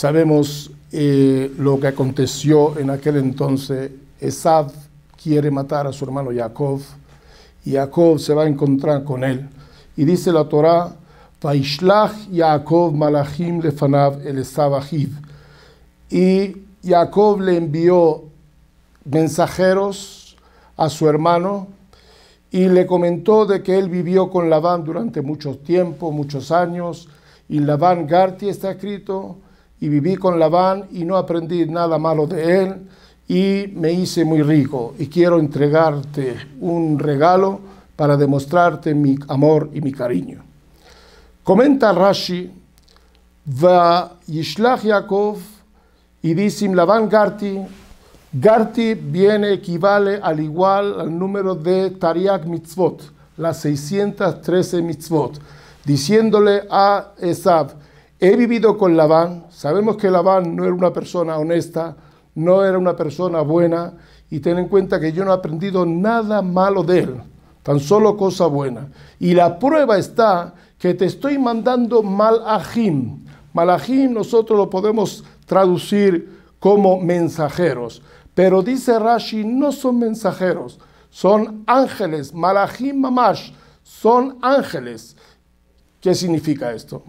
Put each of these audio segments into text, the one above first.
Sabemos eh, lo que aconteció en aquel entonces. Esad quiere matar a su hermano Jacob y Jacob se va a encontrar con él. Y dice la Torá, Vaishlach Jacob Malachim lefanav el Y Jacob le envió mensajeros a su hermano y le comentó de que él vivió con Labán durante mucho tiempo, muchos años, y Labán Garti está escrito, y viví con Labán y no aprendí nada malo de él y me hice muy rico y quiero entregarte un regalo para demostrarte mi amor y mi cariño. Comenta Rashi, va Yishlach Yaakov y dice Labán Garti, Garti viene, equivale al igual al número de Tariak mitzvot, las 613 mitzvot, diciéndole a Esav, he vivido con Labán, sabemos que Labán no era una persona honesta, no era una persona buena, y ten en cuenta que yo no he aprendido nada malo de él, tan solo cosa buena. Y la prueba está que te estoy mandando malajim. Malajim nosotros lo podemos traducir como mensajeros, pero dice Rashi, no son mensajeros, son ángeles, malajim mamash, son ángeles. ¿Qué significa esto?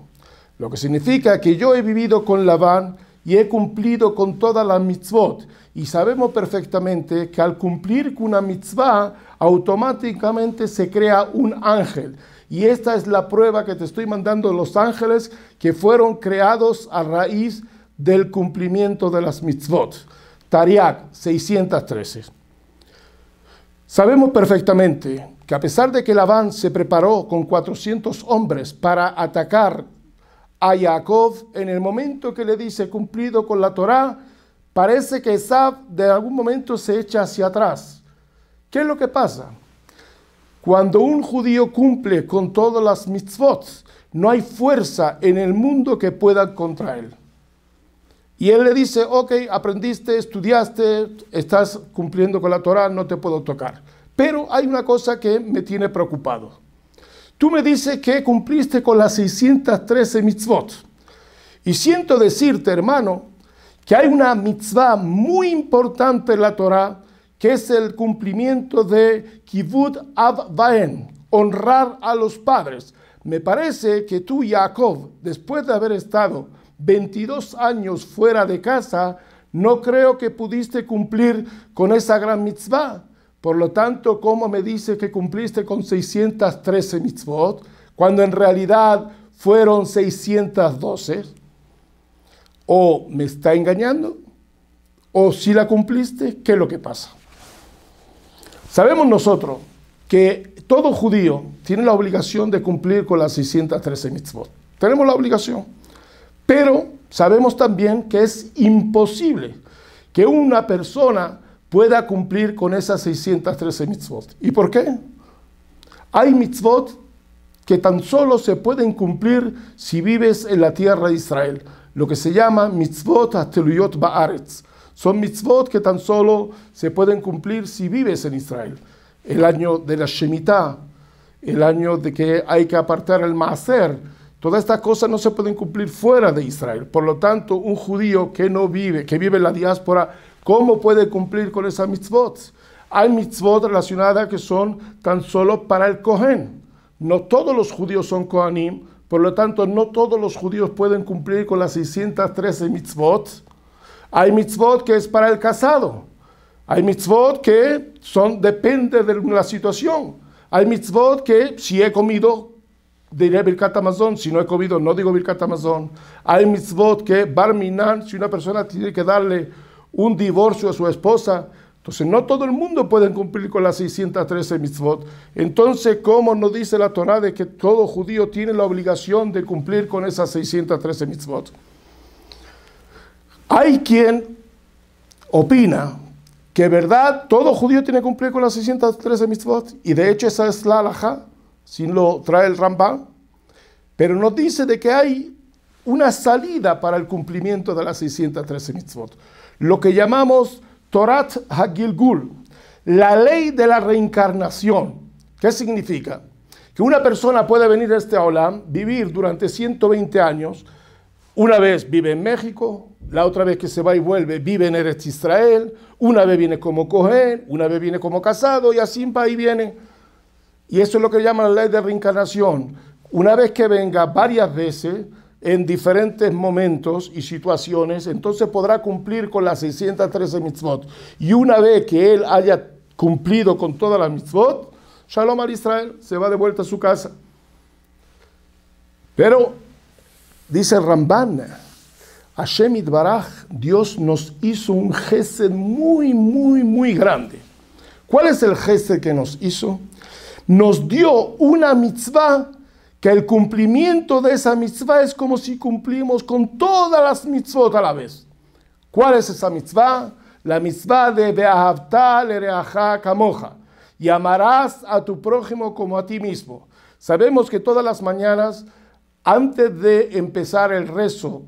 Lo que significa que yo he vivido con Labán y he cumplido con toda la mitzvot. Y sabemos perfectamente que al cumplir con una mitzvah, automáticamente se crea un ángel. Y esta es la prueba que te estoy mandando los ángeles que fueron creados a raíz del cumplimiento de las mitzvot. Tariak 613. Sabemos perfectamente que a pesar de que Labán se preparó con 400 hombres para atacar a Jacob en el momento que le dice cumplido con la Torá, parece que Esab de algún momento se echa hacia atrás. ¿Qué es lo que pasa? Cuando un judío cumple con todas las mitzvot, no hay fuerza en el mundo que pueda contra él. Y él le dice, ok, aprendiste, estudiaste, estás cumpliendo con la Torah, no te puedo tocar. Pero hay una cosa que me tiene preocupado. Tú me dices que cumpliste con las 613 mitzvot. Y siento decirte, hermano, que hay una mitzvah muy importante en la Torah, que es el cumplimiento de kibud Abbaen, honrar a los padres. Me parece que tú, Jacob, después de haber estado 22 años fuera de casa, no creo que pudiste cumplir con esa gran mitzvah. Por lo tanto, ¿cómo me dice que cumpliste con 613 mitzvot cuando en realidad fueron 612? ¿O me está engañando? ¿O si la cumpliste? ¿Qué es lo que pasa? Sabemos nosotros que todo judío tiene la obligación de cumplir con las 613 mitzvot. Tenemos la obligación. Pero sabemos también que es imposible que una persona pueda cumplir con esas 613 mitzvot. ¿Y por qué? Hay mitzvot que tan solo se pueden cumplir si vives en la tierra de Israel, lo que se llama mitzvot ateluyot ba'aretz. Son mitzvot que tan solo se pueden cumplir si vives en Israel. El año de la Shemitah, el año de que hay que apartar el maaser, todas estas cosas no se pueden cumplir fuera de Israel. Por lo tanto, un judío que no vive, que vive en la diáspora, ¿Cómo puede cumplir con esas mitzvot? Hay mitzvot relacionadas que son tan solo para el Kohen. No todos los judíos son Kohanim, por lo tanto no todos los judíos pueden cumplir con las 613 mitzvot. Hay mitzvot que es para el casado. Hay mitzvot que son, depende de la situación. Hay mitzvot que si he comido, diré Birkat Amazon. Si no he comido, no digo Birkat Amazon. Hay mitzvot que Barminan, si una persona tiene que darle un divorcio a su esposa. Entonces no todo el mundo puede cumplir con las 613 mitzvot. Entonces, ¿cómo nos dice la Torah de que todo judío tiene la obligación de cumplir con esas 613 mitzvot? Hay quien opina que, ¿verdad? Todo judío tiene que cumplir con las 613 mitzvot. Y de hecho esa es la halajá, si lo trae el Rambam. Pero nos dice de que hay una salida para el cumplimiento de las 613 mitzvot. Lo que llamamos Torat Hagilgul, la ley de la reencarnación. ¿Qué significa? Que una persona puede venir a este Olam, vivir durante 120 años, una vez vive en México, la otra vez que se va y vuelve vive en Eretz Israel, una vez viene como cohen, una vez viene como casado y así va y viene. Y eso es lo que llaman la ley de reencarnación. Una vez que venga varias veces, en diferentes momentos y situaciones, entonces podrá cumplir con las 613 mitzvot. Y una vez que él haya cumplido con todas las mitzvot, Shalom al Israel se va de vuelta a su casa. Pero, dice Ramban, Hashem Baraj, Dios nos hizo un gesto muy, muy, muy grande. ¿Cuál es el jefe que nos hizo? Nos dio una mitzvah que el cumplimiento de esa mitzvah es como si cumplimos con todas las mitzvot a la vez. ¿Cuál es esa mitzvah? La mitzvah de Beahavta Lereaja Kamoja. Y amarás a tu prójimo como a ti mismo. Sabemos que todas las mañanas, antes de empezar el rezo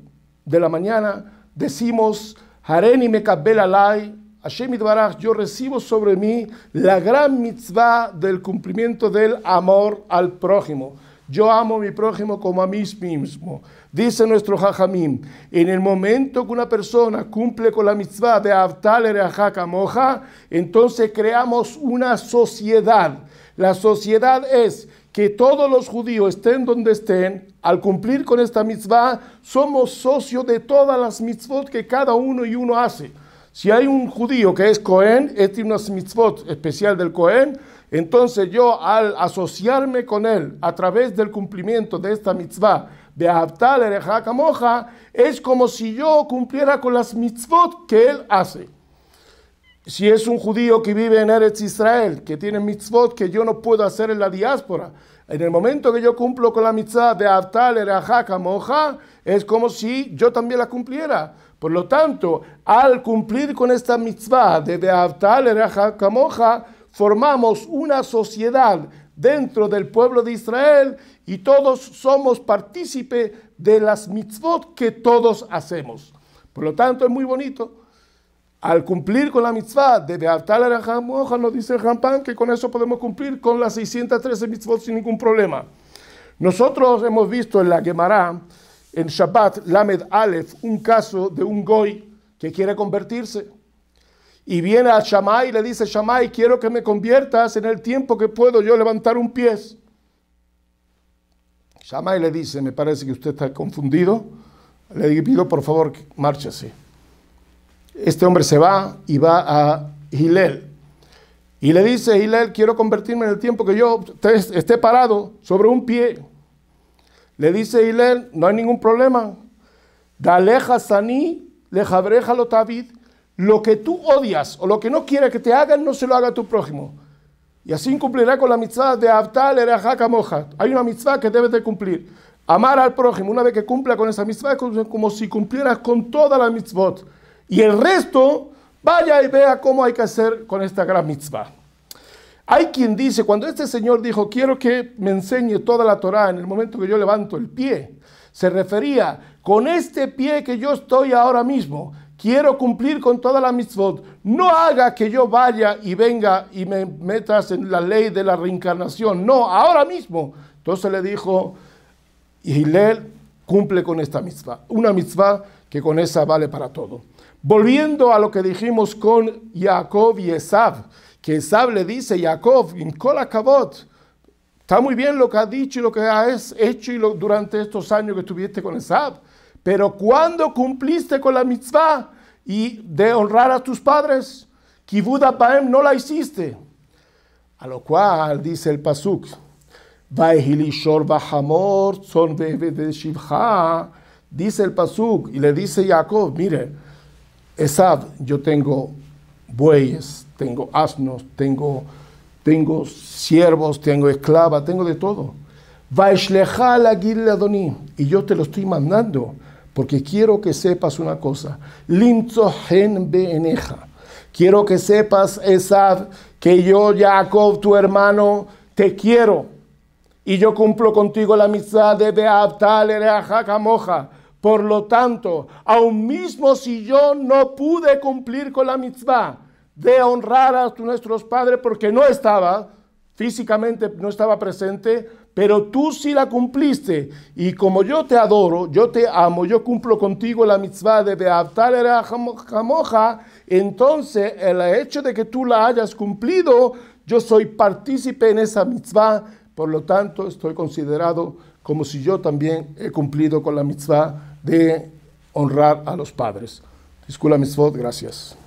de la mañana, decimos, Hareni Mekabel Alay, Hashem yo recibo sobre mí la gran mitzvah del cumplimiento del amor al prójimo. Yo amo a mi prójimo como a mí mismo. Dice nuestro Jajamín, en el momento que una persona cumple con la mitzvah de Avtaler a Moja, entonces creamos una sociedad. La sociedad es que todos los judíos estén donde estén, al cumplir con esta mitzvah, somos socios de todas las mitzvot que cada uno y uno hace. Si hay un judío que es Cohen, tiene una mitzvot especial del Cohen, entonces yo al asociarme con él a través del cumplimiento de esta mitzvah, de Abtal Ereja Camoja, es como si yo cumpliera con las mitzvot que él hace. Si es un judío que vive en Eretz Israel, que tiene mitzvot que yo no puedo hacer en la diáspora, en el momento que yo cumplo con la mitzvah de Abtal Ereja Camoja, es como si yo también la cumpliera. Por lo tanto, al cumplir con esta mitzvah de Beavtal Eraja Kamoja, formamos una sociedad dentro del pueblo de Israel y todos somos partícipes de las mitzvot que todos hacemos. Por lo tanto, es muy bonito. Al cumplir con la mitzvah de Beavtal Eraja nos dice Rampan que con eso podemos cumplir con las 613 mitzvot sin ningún problema. Nosotros hemos visto en la Gemara en Shabbat Lamed Aleph un caso de un goy que quiere convertirse. Y viene a Shammai y le dice, Shammai, quiero que me conviertas en el tiempo que puedo yo levantar un pie. Shammai le dice, me parece que usted está confundido. Le pido por favor, márchese. Este hombre se va y va a Gilel. Y le dice, Gilel, quiero convertirme en el tiempo que yo esté parado sobre un pie. Le dice Hilel, no hay ningún problema. Daleja saní, lejabreja lo Lo que tú odias o lo que no quieres que te hagan, no se lo haga a tu prójimo. Y así cumplirá con la mitzvah de Abtal Erajaka Moja. Hay una mitzvah que debes de cumplir. Amar al prójimo, una vez que cumpla con esa mitzvah, es como si cumplieras con toda la mitzvot. Y el resto, vaya y vea cómo hay que hacer con esta gran mitzvah. Hay quien dice, cuando este señor dijo, quiero que me enseñe toda la Torá en el momento que yo levanto el pie, se refería, con este pie que yo estoy ahora mismo, quiero cumplir con toda la mitzvot, no haga que yo vaya y venga y me metas en la ley de la reencarnación, no, ahora mismo. Entonces le dijo, Hilel cumple con esta mitzvah, una mitzvah que con esa vale para todo. Volviendo a lo que dijimos con Jacob y Esav, que Esab le dice, Jacob, está muy bien lo que has dicho y lo que has hecho durante estos años que estuviste con Esab, pero cuando cumpliste con la mitzvah y de honrar a tus padres, Kibud Paem no la hiciste. A lo cual dice el Pasuk, dice el Pasuk y le dice Jacob, mire, Esab, yo tengo bueyes, tengo asnos, tengo, tengo siervos, tengo esclava, tengo de todo. Y yo te lo estoy mandando porque quiero que sepas una cosa. Quiero que sepas, Esad, que yo, Jacob, tu hermano, te quiero. Y yo cumplo contigo la mitzvah de Beabtal, Moja. Por lo tanto, aun mismo si yo no pude cumplir con la mitzvah, de honrar a nuestros padres porque no estaba, físicamente no estaba presente, pero tú sí la cumpliste. Y como yo te adoro, yo te amo, yo cumplo contigo la mitzvah de la Jamoja, entonces el hecho de que tú la hayas cumplido, yo soy partícipe en esa mitzvah, por lo tanto estoy considerado como si yo también he cumplido con la mitzvah de honrar a los padres. Discula mitzvot, gracias.